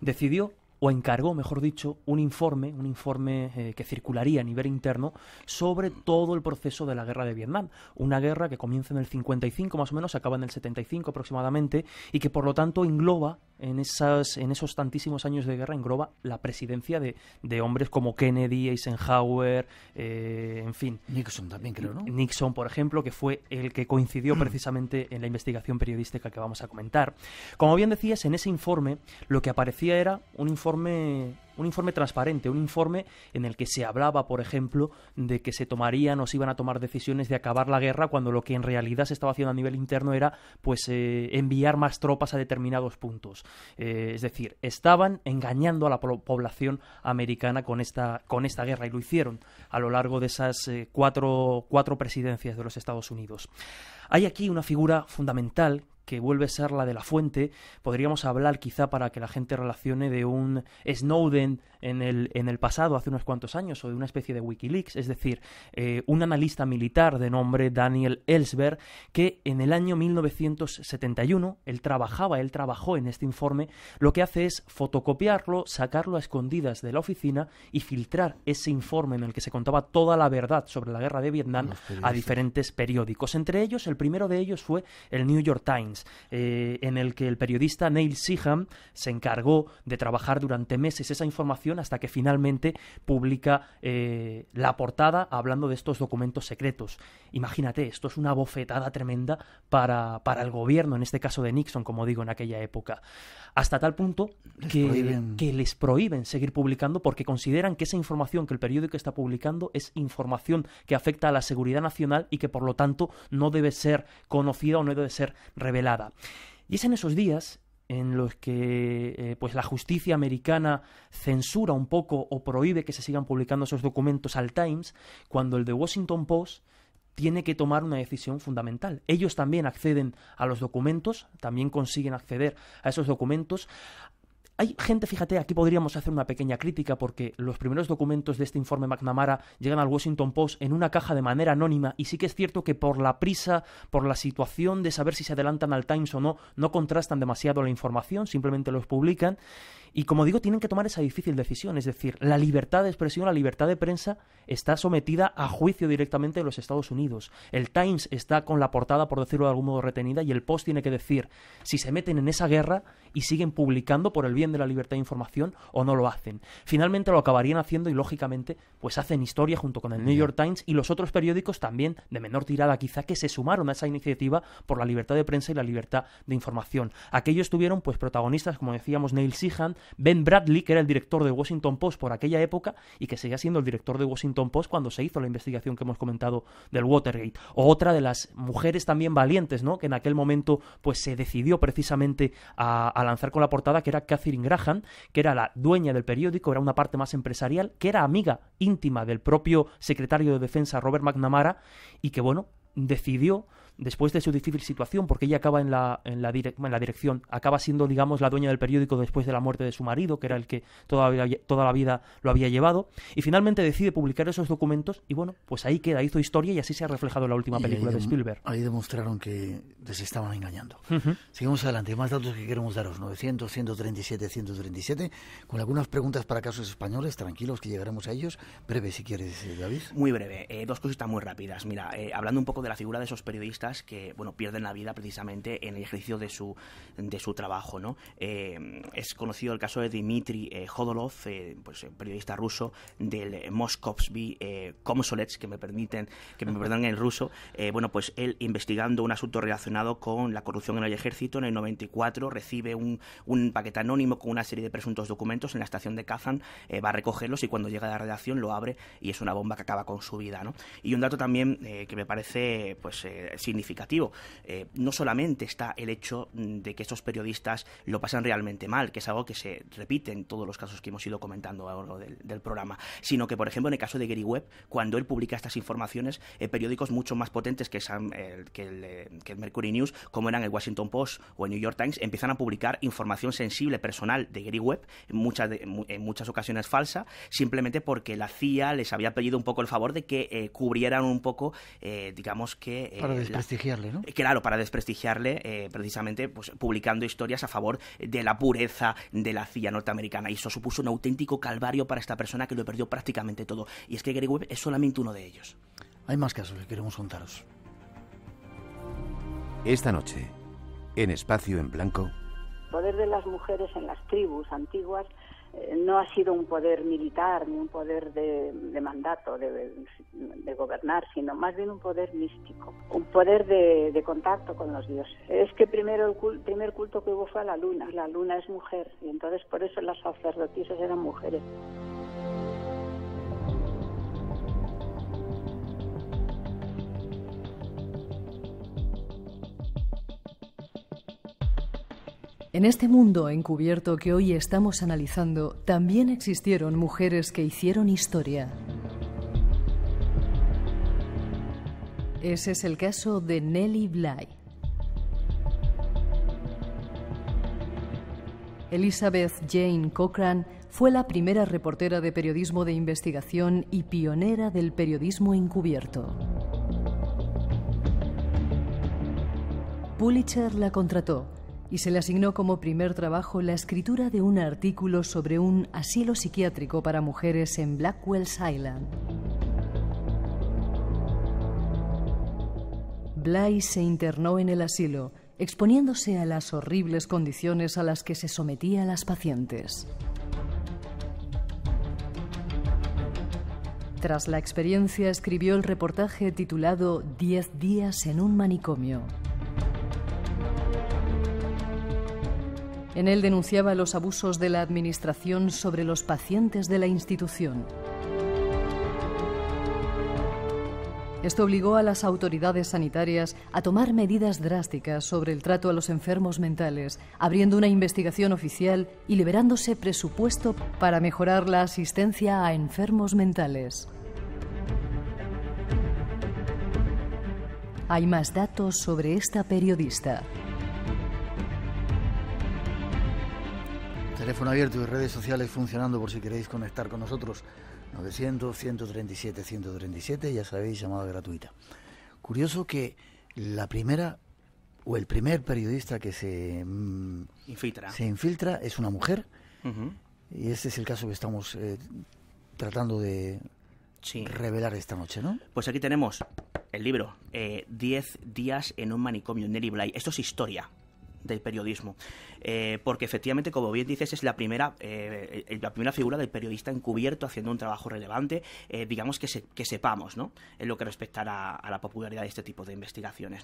decidió o encargó, mejor dicho, un informe, un informe eh, que circularía a nivel interno sobre todo el proceso de la guerra de Vietnam, una guerra que comienza en el 55 más o menos, acaba en el 75 aproximadamente y que por lo tanto engloba en, esas, en esos tantísimos años de guerra engloba la presidencia de, hombres como Kennedy, Eisenhower, eh, en fin. Nixon también, creo, ¿no? Nixon, por ejemplo, que fue el que coincidió mm. precisamente en la investigación periodística que vamos a comentar. Como bien decías, en ese informe lo que aparecía era un informe un informe transparente, un informe en el que se hablaba, por ejemplo, de que se tomarían o se iban a tomar decisiones de acabar la guerra cuando lo que en realidad se estaba haciendo a nivel interno era pues eh, enviar más tropas a determinados puntos. Eh, es decir, estaban engañando a la población americana con esta, con esta guerra y lo hicieron a lo largo de esas eh, cuatro, cuatro presidencias de los Estados Unidos. Hay aquí una figura fundamental que vuelve a ser la de la fuente, podríamos hablar quizá para que la gente relacione de un Snowden en el, en el pasado, hace unos cuantos años, o de una especie de Wikileaks, es decir, eh, un analista militar de nombre Daniel Ellsberg, que en el año 1971, él trabajaba, él trabajó en este informe, lo que hace es fotocopiarlo, sacarlo a escondidas de la oficina y filtrar ese informe en el que se contaba toda la verdad sobre la guerra de Vietnam a diferentes periódicos. Entre ellos, el primero de ellos fue el New York Times. Eh, en el que el periodista Neil Seaham se encargó de trabajar durante meses esa información hasta que finalmente publica eh, la portada hablando de estos documentos secretos. Imagínate, esto es una bofetada tremenda para, el gobierno, en este caso de Nixon, como digo, en aquella época. Hasta tal punto que que les prohíben seguir publicando porque consideran que esa información que el periódico está publicando es información que afecta a la seguridad nacional y que por lo tanto no debe ser conocida o no debe ser revelada y es en esos días en los que eh, pues la justicia americana censura un poco o prohíbe que se sigan publicando esos documentos al Times, cuando el The Washington Post tiene que tomar una decisión fundamental. Ellos también acceden a los documentos, también consiguen acceder a esos documentos, hay gente, fíjate, aquí podríamos hacer una pequeña crítica porque los primeros documentos de este informe McNamara llegan al Washington Post en una caja de manera anónima y sí que es cierto que por la prisa, por la situación de saber si se adelantan al Times o no, no contrastan demasiado la información, simplemente los publican y como digo, tienen que tomar esa difícil decisión, es decir, la libertad de expresión, la libertad de prensa está sometida a juicio directamente de los Estados Unidos. El Times está con la portada, por decirlo de algún modo, retenida y el Post tiene que decir, si se meten en esa guerra, y siguen publicando por el bien de la libertad de información o no lo hacen. Finalmente lo acabarían haciendo y lógicamente pues hacen historia junto con el New York Times y los otros periódicos también de menor tirada quizá que se sumaron a esa iniciativa por la libertad de prensa y la libertad de información. Aquellos tuvieron pues protagonistas como decíamos Neil Sihan, Ben Bradley que era el director de Washington Post por aquella época y que seguía siendo el director de Washington Post cuando se hizo la investigación que hemos comentado del Watergate. O otra de las mujeres también valientes, ¿no? Que en aquel momento pues se decidió precisamente a, a lanzar con la portada que era Catherine Graham, que era la dueña del periódico, era una parte más empresarial, que era amiga íntima del propio secretario de defensa Robert McNamara y que, bueno, decidió después de su difícil situación, porque ella acaba en la, en la, en la dirección, acaba siendo, digamos, la dueña del periódico después de la muerte de su marido, que era el que toda la, toda la vida lo había llevado, y finalmente decide publicar esos documentos, y bueno, pues ahí queda, hizo historia y así se ha reflejado en la última película de Spielberg. Ahí demostraron que se estaban engañando. Sigamos adelante, más datos que queremos daros, 900, 137, 137, con algunas preguntas para casos españoles, tranquilos que llegaremos a ellos, breve si quieres, eh, David. Muy breve, eh, dos cositas muy rápidas, mira, eh, hablando un poco de la figura de esos periodistas, que bueno pierden la vida precisamente en el ejercicio de su de su trabajo no eh, es conocido el caso de Dmitry Hodolov eh, eh, pues periodista ruso del Moskovsky Komsolets que me permiten que me perdonen el ruso bueno pues él investigando un asunto relacionado con la corrupción en el ejército en el 94 recibe un, un paquete anónimo con una serie de presuntos documentos en la estación de Kazan va a recogerlos y cuando llega a la redacción lo abre y es una bomba que acaba con su vida no y un dato también que me parece pues sin significativo. Eh, no solamente está el hecho de que estos periodistas lo pasan realmente mal, que es algo que se repite en todos los casos que hemos ido comentando a del, programa, sino que, por ejemplo, en el caso de Gary Webb, cuando él publica estas informaciones, eh, periódicos mucho más potentes que, eh, el, que, el, Mercury News, como eran el Washington Post o el New York Times, empiezan a publicar información sensible, personal de Gary Webb, en muchas, en muchas ocasiones falsa, simplemente porque la CIA les había pedido un poco el favor de que cubrieran un poco, digamos que desprestigiarle, ¿no? Eh, claro, para desprestigiarle, eh, precisamente, pues publicando historias a favor de la pureza de la CIA norteamericana. Y eso supuso un auténtico calvario para esta persona que lo perdió prácticamente todo. Y es que Gary Webb es solamente uno de ellos. Hay más casos que queremos contaros. Esta noche, en Espacio en Blanco. El poder de las mujeres en las tribus antiguas eh, no ha sido un poder militar ni un poder de, mandato, de, gobernar, sino más bien un poder místico, un poder de, contacto con los dioses. Es que primero el primer culto que hubo fue a la luna, la luna es mujer y entonces por eso las sacerdotisas eran mujeres. En este mundo encubierto que hoy estamos analizando, también existieron mujeres que hicieron historia. Ese es el caso de Nellie Bly. Elizabeth Jane Cochran fue la primera reportera de periodismo de investigación y pionera del periodismo encubierto. Pulitzer la contrató y se le asignó como primer trabajo la escritura de un artículo sobre un asilo psiquiátrico para mujeres en Blackwell's Island. Bly se internó en el asilo, exponiéndose a las horribles condiciones a las que se sometía las pacientes. Tras la experiencia escribió el reportaje titulado Diez días en un manicomio. En él denunciaba los abusos de la Administración sobre los pacientes de la institución. Esto obligó a las autoridades sanitarias a tomar medidas drásticas sobre el trato a los enfermos mentales, abriendo una investigación oficial y liberándose presupuesto para mejorar la asistencia a enfermos mentales. Hay más datos sobre esta periodista. Teléfono abierto y redes sociales funcionando por si queréis conectar con nosotros. 900-137-137, ya sabéis, llamada gratuita. Curioso que la primera o el primer periodista que se mm, infiltra, se infiltra es una mujer. Y ese es el caso que estamos eh, tratando de revelar esta noche, ¿no? Pues aquí tenemos el libro, 10 eh, días en un manicomio, Nelly Bly. Esto es historia del periodismo. Eh, porque efectivamente, como bien dices, es la primera, eh, eh, la primera figura del periodista encubierto haciendo un trabajo relevante, digamos que, que, sepamos, ¿no? En lo que respecta a, la, popularidad de este tipo de investigaciones,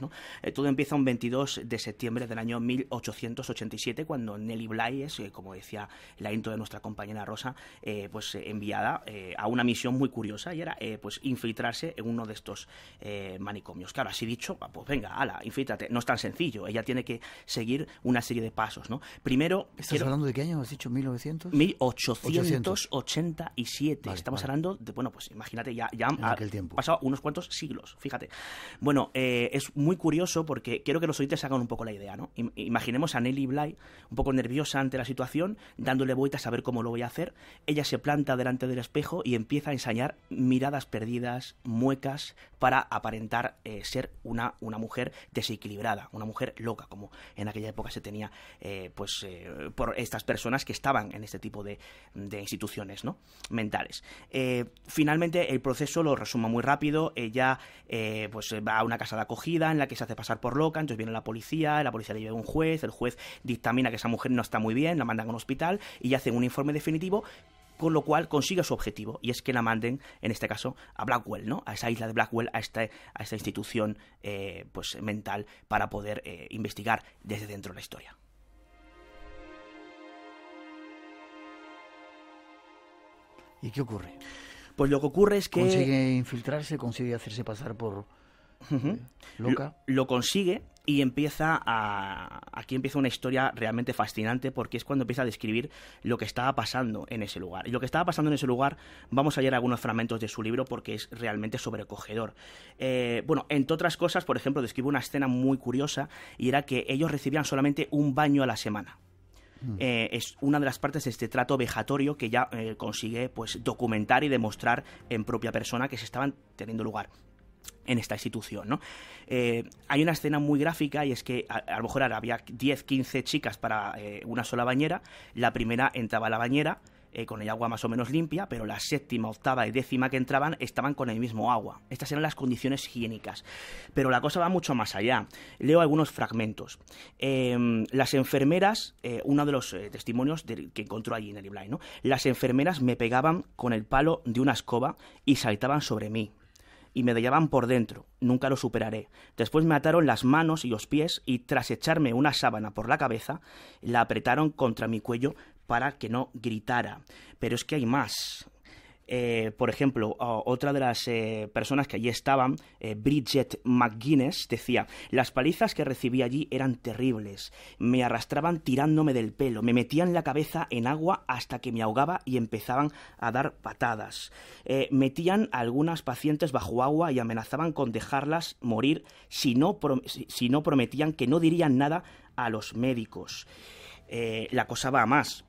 todo empieza un 22 de septiembre del año 1887, cuando Nelly Bly como decía la intro de nuestra compañera Rosa, pues enviada a una misión muy curiosa y era pues infiltrarse en uno de estos manicomios. Claro, así dicho, pues venga, ala, infiltrate. No es tan sencillo, ella tiene que seguir una serie de pasos, Primero... ¿Estás hablando de qué año? ¿Has dicho 1900? 1887. Estamos hablando de, bueno, pues imagínate, ya, ya han pasado unos cuantos siglos, fíjate. Bueno, eh, es muy curioso porque quiero que los oyentes hagan un poco la idea, ¿no? Imaginemos a Nelly Bly un poco nerviosa ante la situación, dándole vueltas a ver cómo lo voy a hacer. Ella se planta delante del espejo y empieza a ensañar miradas perdidas, muecas, para aparentar eh, ser una, una mujer desequilibrada, una mujer loca, como en aquella época se tenía eh, eh, pues, eh, por estas personas que estaban en este tipo de, instituciones ¿no? mentales. Eh, finalmente, el proceso lo resuma muy rápido. Ella pues, va a una casa de acogida en la que se hace pasar por loca, entonces viene la policía, la policía le lleva a un juez, el juez dictamina que esa mujer no está muy bien, la mandan a un hospital y hacen un informe definitivo con lo cual consigue su objetivo, y es que la manden, en este caso, a Blackwell, ¿no? A esa isla de Blackwell, a esta, a institución pues, mental para poder investigar desde dentro de la historia. ¿Y qué ocurre? Pues lo que ocurre es que... ¿Consigue infiltrarse? ¿Consigue hacerse pasar por eh, loca? Lo, consigue y empieza a... Aquí empieza una historia realmente fascinante porque es cuando empieza a describir lo que estaba pasando en ese lugar. Y lo que estaba pasando en ese lugar, vamos a leer algunos fragmentos de su libro porque es realmente sobrecogedor. Eh, bueno, entre otras cosas, por ejemplo, describe una escena muy curiosa y era que ellos recibían solamente un baño a la semana. Mm. Eh, es una de las partes de este trato vejatorio que ya eh, consigue pues, documentar y demostrar en propia persona que se estaban teniendo lugar en esta institución, ¿no? Eh, hay una escena muy gráfica y es que a, lo mejor había 10, 15 chicas para una sola bañera, la primera entraba a la bañera, eh, con el agua más o menos limpia, pero la séptima, octava y décima que entraban estaban con el mismo agua. Estas eran las condiciones higiénicas. Pero la cosa va mucho más allá. Leo algunos fragmentos. Em, las enfermeras, eh, uno de los eh, testimonios que encontró allí en el Iblay, ¿no? Las enfermeras me pegaban con el palo de una escoba y saltaban sobre mí y me dellaban por dentro. Nunca lo superaré. Después me ataron las manos y los pies y tras echarme una sábana por la cabeza, la apretaron contra mi cuello para que no gritara. Pero es que hay más. Eh, por ejemplo, otra de las eh, personas que allí estaban, eh, Bridget McGuinness, decía, las palizas que recibí allí eran terribles, me arrastraban tirándome del pelo, me metían la cabeza en agua hasta que me ahogaba y empezaban a dar patadas. metían a algunas pacientes bajo agua y amenazaban con dejarlas morir si no, si no prometían que no dirían nada a los médicos. la cosa va a más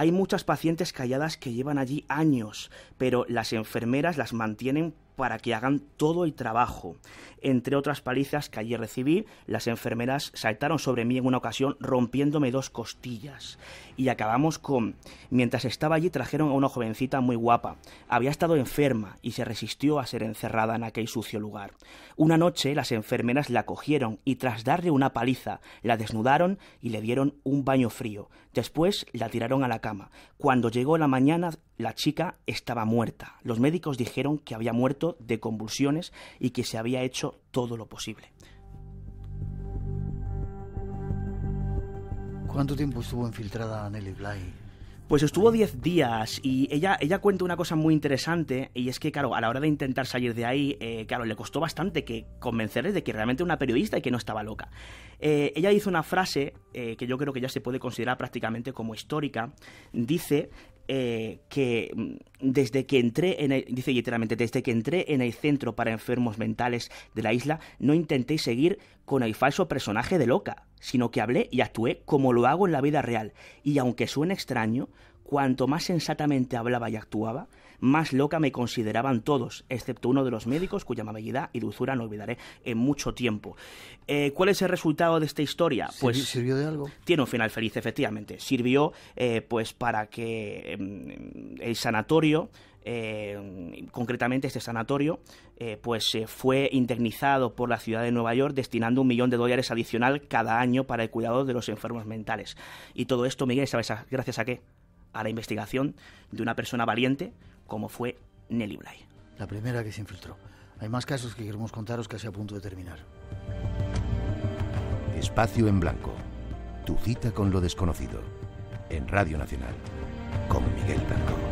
hay muchas pacientes calladas que llevan allí años, pero las enfermeras las mantienen para que hagan todo el trabajo. Entre otras palizas que allí recibí, las enfermeras saltaron sobre mí en una ocasión rompiéndome dos costillas. Y acabamos con, mientras estaba allí trajeron a una jovencita muy guapa. Había estado enferma y se resistió a ser encerrada en aquel sucio lugar. Una noche las enfermeras la cogieron y tras darle una paliza, la desnudaron y le dieron un baño frío. Después la tiraron a la cama. Cuando llegó la mañana la chica estaba muerta. Los médicos dijeron que había muerto de convulsiones y que se había hecho todo lo posible. ¿Cuánto tiempo estuvo infiltrada Nelly Bly? Pues estuvo 10 días y ella, ella cuenta una cosa muy interesante y es que, claro, a la hora de intentar salir de ahí, eh, claro, le costó bastante que convencerles de que realmente era una periodista y que no estaba loca. Eh, ella hizo una frase eh, que yo creo que ya se puede considerar prácticamente como histórica. Dice eh, que mm, desde que entré en el, dice literalmente, desde que entré en el centro para enfermos mentales de la isla, no intenté seguir con el falso personaje de loca, sino que hablé y actué como lo hago en la vida real. Y aunque suene extraño, cuanto más sensatamente hablaba y actuaba, más loca me consideraban todos, excepto uno de los médicos cuya amabilidad y dulzura no olvidaré en mucho tiempo. Eh, ¿Cuál es el resultado de esta historia? Pues sirvió de algo. Tiene un final feliz, efectivamente. Sirvió eh, pues para que em, el sanatorio eh, concretamente este sanatorio, pues fue indemnizado por la ciudad de Nueva York destinando un millón de dólares adicional cada año para el cuidado de los enfermos mentales. Y todo esto, Miguel, ¿sabes gracias a qué? A la investigación de una persona valiente, como fue Nelly Bly. La primera que se infiltró. Hay más casos que queremos contaros casi a punto de terminar. Espacio en Blanco. Tu cita con lo desconocido. En Radio Nacional. Con Miguel Blanco.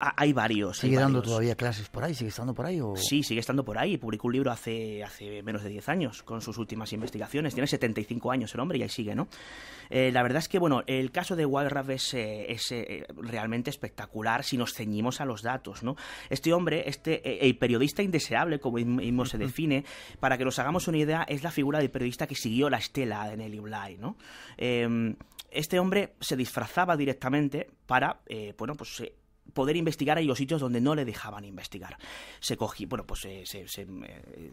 hay varios. ¿Sigue dando todavía clases por ahí? ¿Sigue estando por ahí? Sí, sigue estando por ahí. Publicó un libro hace, hace menos de 10 años con sus últimas investigaciones. Tiene 75 años el hombre y ahí sigue, ¿no? Eh, la verdad es que, bueno, el caso de Wild es, eh, es eh, realmente espectacular si nos ceñimos a los datos, ¿no? Este hombre, este el periodista indeseable, como mismo se define, para que nos hagamos una idea, es la figura del periodista que siguió la estela de Nelly Bly, ¿no? Em, este hombre se disfrazaba directamente para bueno, pues, poder investigar ahí los sitios donde no le dejaban investigar. Se cogía, bueno, pues eh, se, se, se eh,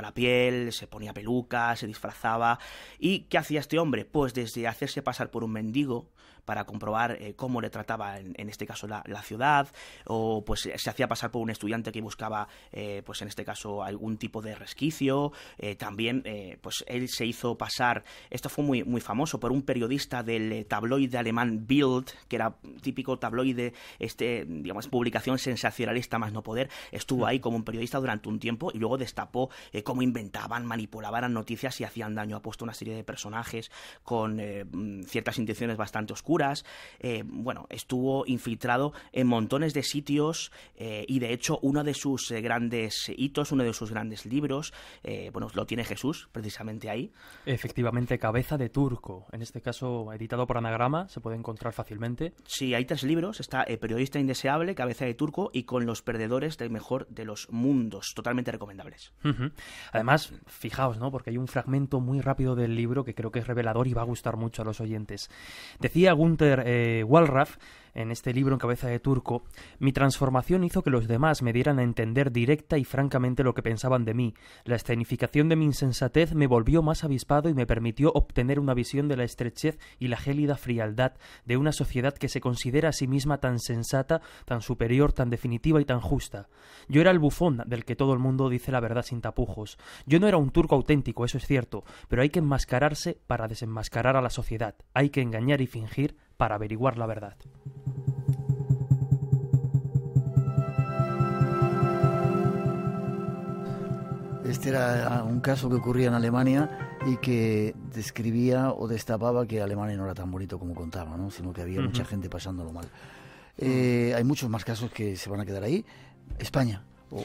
la piel, se ponía peluca, se disfrazaba. ¿Y qué hacía este hombre? Pues desde hacerse pasar por un mendigo, para comprobar eh, cómo le trataba, en, este caso, la, ciudad, o pues se hacía pasar por un estudiante que buscaba, eh, pues en este caso, algún tipo de resquicio. Eh, también, pues él se hizo pasar, esto fue muy, muy famoso, por un periodista del tabloide alemán Bild, que era típico tabloide, este, digamos, publicación sensacionalista más no poder, estuvo ahí como un periodista durante un tiempo y luego destapó cómo inventaban, manipulaban noticias y hacían daño. Ha puesto una serie de personajes con mm, ciertas intenciones bastante oscuras eh, bueno, estuvo infiltrado en montones de sitios eh, y de hecho uno de sus eh, grandes hitos, uno de sus grandes libros, bueno, lo tiene Jesús precisamente ahí. Efectivamente, Cabeza de Turco, en este caso editado por Anagrama, se puede encontrar fácilmente. Sí, hay tres libros, está Periodista Indeseable, Cabeza de Turco y Con los Perdedores del Mejor de los Mundos, totalmente recomendables. Además, fijaos, ¿no? Porque hay un fragmento muy rápido del libro que creo que es revelador y va a gustar mucho a los oyentes. Decía Gunther eh, Walraff, en este libro en cabeza de turco, mi transformación hizo que los demás me dieran a entender directa y francamente lo que pensaban de mí. La escenificación de mi insensatez me volvió más avispado y me permitió obtener una visión de la estrechez y la gélida frialdad de una sociedad que se considera a sí misma tan sensata, tan superior, tan definitiva y tan justa. Yo era el bufón del que todo el mundo dice la verdad sin tapujos. Yo no era un turco auténtico, eso es cierto, pero hay que enmascararse para desenmascarar a la sociedad. Hay que engañar y fingir para averiguar la verdad. Este era ah, un caso que ocurría en Alemania y que describía o destapaba que Alemania no era tan bonito como contaba, ¿no? sino que había mucha gente pasándolo mal. Eh, hay muchos más casos que se van a quedar ahí. España, o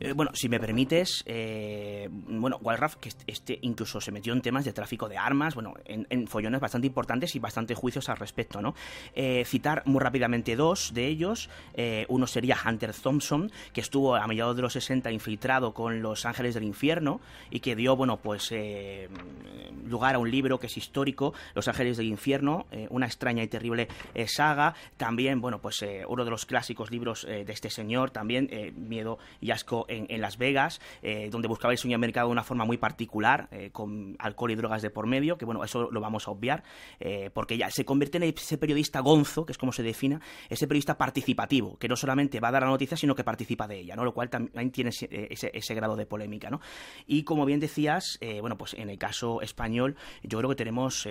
eh, bueno, si me permites, eh, bueno, Walraff, que este incluso se metió en temas de tráfico de armas, bueno, en, follones bastante importantes y bastante juicios al respecto, ¿no? Eh, citar muy rápidamente dos de ellos. Eh, uno sería Hunter Thompson, que estuvo a mediados de los 60 infiltrado con los ángeles del infierno y que dio, bueno, pues lugar a un libro que es histórico, Los ángeles del infierno, una extraña y terrible saga. También, bueno, pues uno de los clásicos libros de este señor, también Miedo y Asco en, Las Vegas, eh, donde buscaba el sueño mercado de una forma muy particular, eh, con alcohol y drogas de por medio, que bueno, eso lo vamos a obviar, eh, porque ya se convierte en ese periodista gonzo, que es como se defina, ese periodista participativo, que no solamente va a dar la noticia, sino que participa de ella, ¿no? Lo cual también tiene ese, grado de polémica, ¿no? Y como bien decías, bueno, pues en el caso español, yo creo que tenemos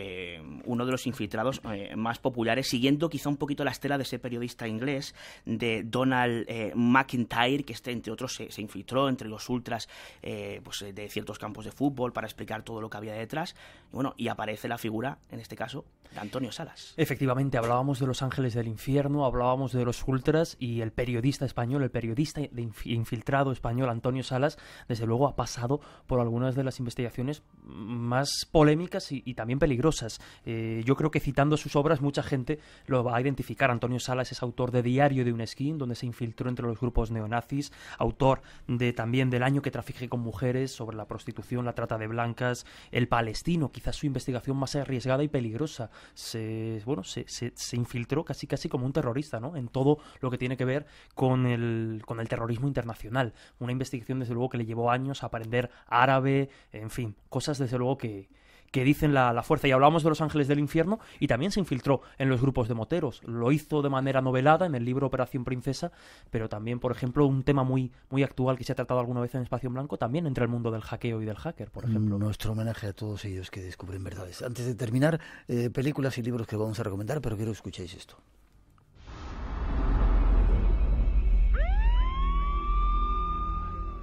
uno de los infiltrados más populares, siguiendo quizá un poquito la estela de ese periodista inglés, de Donald McIntyre, que este, entre otros, se infiltró entre los ultras eh, pues, eh, de ciertos campos de fútbol para explicar todo lo que había detrás. Y bueno, y aparece la figura, en este caso, de Antonio Salas. Efectivamente, hablábamos de los ángeles del infierno, hablábamos de los ultras y el periodista español, el periodista de infiltrado español Antonio Salas, desde luego ha pasado por algunas de las investigaciones más polémicas y, también peligrosas. Eh, yo creo que citando sus obras mucha gente lo va a identificar. Antonio Salas es autor de Diario de un Skin, donde se infiltró entre los grupos neonazis, autor de también del año que trafique con mujeres, sobre la prostitución, la trata de blancas, el palestino, quizás su investigación más arriesgada y peligrosa. Se, bueno, se, se, infiltró casi casi como un terrorista, ¿no? En todo lo que tiene que ver con el, con el terrorismo internacional. Una investigación, desde luego, que le llevó años a aprender árabe, en fin, cosas desde luego que, que dicen la, fuerza. Y hablábamos de los ángeles del infierno y también se infiltró en los grupos de moteros. Lo hizo de manera novelada en el libro Operación Princesa, pero también, por ejemplo, un tema muy, muy actual que se ha tratado alguna vez en Espacio Blanco, también entre el mundo del hackeo y del hacker, por ejemplo. Nuestro homenaje a todos ellos que descubren verdades. Antes de terminar, eh, películas y libros que vamos a recomendar, pero quiero que escuchéis esto.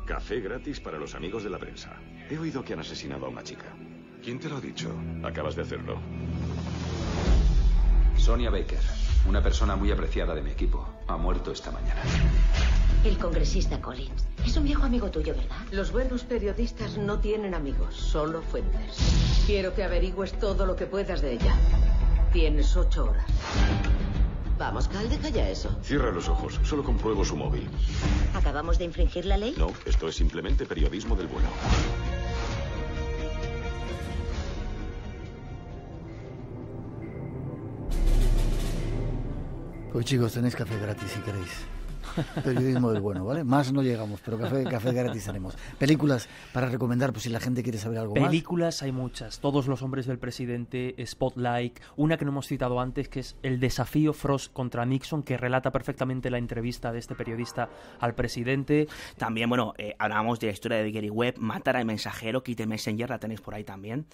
Café gratis para los amigos de la prensa. He oído que han asesinado a una chica. ¿Quién te lo ha dicho? Acabas de hacerlo. Sonia Baker, una persona muy apreciada de mi equipo, ha muerto esta mañana. El congresista Collins. Es un viejo amigo tuyo, ¿verdad? Los buenos periodistas no tienen amigos, solo fuentes. Quiero que averigües todo lo que puedas de ella. Tienes ocho horas. Vamos, Cal, deja ya eso. Cierra los ojos, solo compruebo su móvil. ¿Acabamos de infringir la ley? No, esto es simplemente periodismo del bueno. Pues chicos, tenéis café gratis si queréis. Periodismo del bueno, ¿vale? Más no llegamos, pero café, café gratis haremos. Películas para recomendar, pues si la gente quiere saber algo Películas más. Películas hay muchas. Todos los hombres del presidente, Spotlight, una que no hemos citado antes, que es El desafío Frost contra Nixon, que relata perfectamente la entrevista de este periodista al presidente. También, bueno, eh, hablábamos de la historia de Gary Webb, Matar al mensajero, Quite Messenger, la tenéis por ahí también.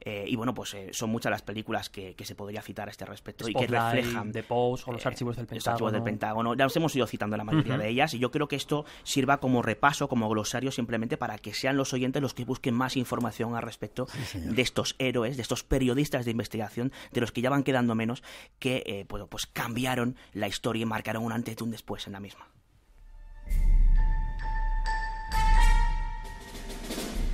Eh, y bueno, pues eh, son muchas las películas que, se podría citar a este respecto y que reflejan. de Post o eh, los archivos del Pentágono. Los archivos del Pentágono. Ya los hemos ido citando la mayoría de ellas y yo creo que esto sirva como repaso, como glosario, simplemente para que sean los oyentes los que busquen más información al respecto de estos héroes, de estos periodistas de investigación, de los que ya van quedando menos, que pues, pues cambiaron la historia y marcaron un antes y un después en la misma.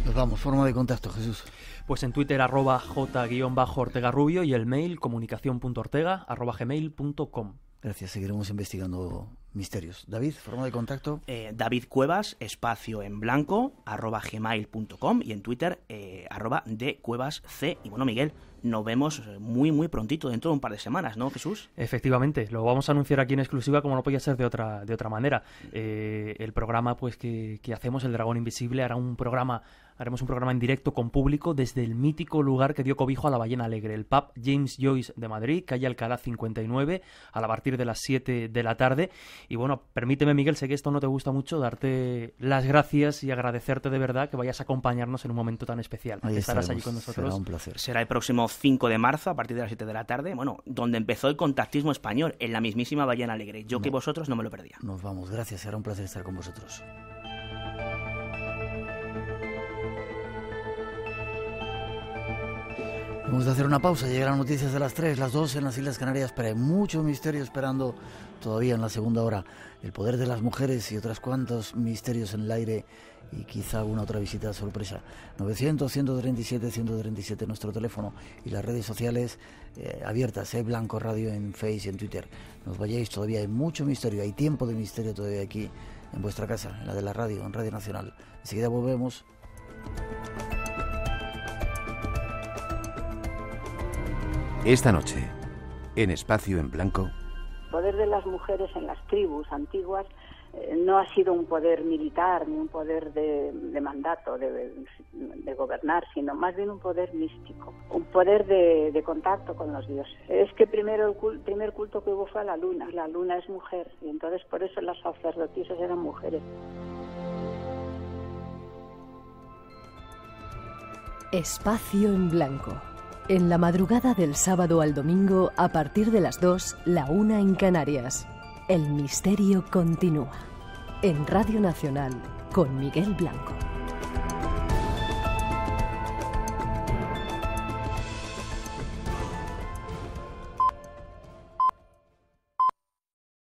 Nos vamos, forma de contacto, Jesús. Pues en Twitter arroba j-ortega rubio y el mail comunicación.ortega arroba gmail.com. Gracias, seguiremos investigando misterios. David, forma de contacto. Eh, David Cuevas, espacio en blanco, arroba gmail.com y en Twitter, eh, arroba de Cuevas C. Y bueno, Miguel, nos vemos eh, muy, muy prontito, dentro de un par de semanas, ¿no, Jesús? Efectivamente, lo vamos a anunciar aquí en exclusiva, como no podía ser de otra, de otra manera. Eh, el programa pues que, que hacemos, El Dragón Invisible, hará un programa haremos un programa en directo con público desde el mítico lugar que dio cobijo a la ballena alegre, el pub James Joyce de Madrid, calle Alcalá 59, a partir de las 7 de la tarde. Y bueno, permíteme, Miguel, sé que esto no te gusta mucho, darte las gracias y agradecerte de verdad que vayas a acompañarnos en un momento tan especial. Estarás allí con nosotros. Será un placer. Será el próximo 5 de marzo, a partir de las 7 de la tarde, bueno, donde empezó el contactismo español, en la mismísima Ballena Alegre. Yo que vosotros no me lo perdía. Nos vamos, gracias, será un placer estar con vosotros. Vamos a hacer una pausa, llegarán noticias de las 3, las 2 en las Islas Canarias, pero hay mucho misterio esperando todavía en la segunda hora. El poder de las mujeres y otras cuantos misterios en el aire y quizá una otra visita sorpresa. 900-137-137 nuestro teléfono y las redes sociales eh, abiertas, eh, Blanco Radio en Face y en Twitter. Nos vayáis, todavía hay mucho misterio, hay tiempo de misterio todavía aquí en vuestra casa, en la de la radio, en Radio Nacional. Enseguida volvemos. Esta noche, en Espacio en Blanco. El poder de las mujeres en las tribus antiguas eh, no ha sido un poder militar ni un poder de, mandato, de, gobernar, sino más bien un poder místico, un poder de, contacto con los dioses. Es que primero el primer culto que hubo fue a la luna. La luna es mujer y entonces por eso las sacerdotisas eran mujeres. Espacio en blanco en la madrugada del sábado al domingo a partir de las 2, la 1 en Canarias. El misterio continúa. En Radio Nacional, con Miguel Blanco.